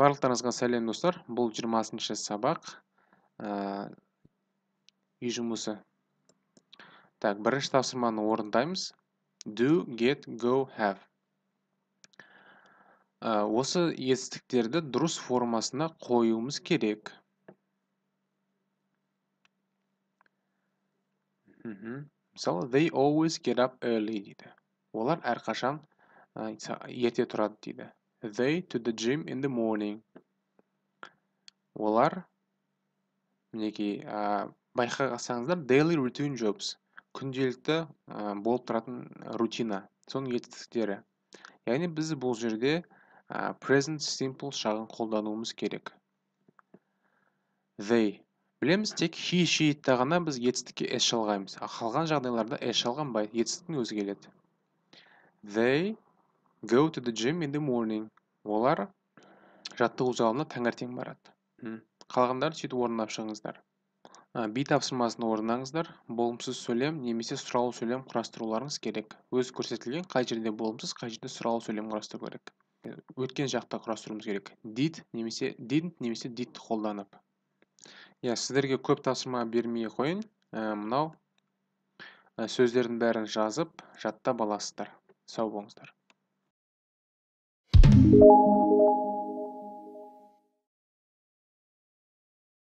барлықтарыңызға сәлем достар бұл 20-шы сабақ ә, үй жұмысы так бірінші тапсырманы орындаймыз do get go have ә, осы етістіктерді дұрыс формасына қоюымыз керек Үху мысалы they always get up early дейді олар әрқашан ерте тұрады дейді they to the gym in the morning олар мінекей ә, байқасаңыздар daily routine jobs күнделікті ә, болып тұратын рутина соның етістіктері яғни біз бұл жерде present simple шағын қолдануымыз керек they білеміз тек хи шиитта ғана біз етістікке s жалғаймыз ал қалған жағдайларда s жалғанбайды етістіктің өзі келеді they go to the gym in the morning олар жаттығу залына таңертең барады қалғандарды сөйтіп орындап шығыңыздар би тапсырмасын орындаңыздар болымсыз сөйлем немесе сұраулы сөйлем құрастыруларыңыз керек өз көрсетілген қай жерде болымсыз қай жерде сұраулы сөйлем құрастыру керек өткен жақта құрастыруымыз керек did немесе didn't немесе did қолданып иә сіздерге көп тапсырма бермей қояйын ә, мынау ә, сөздердің бәрін жазып жаттап аласыздар сау болыңыздар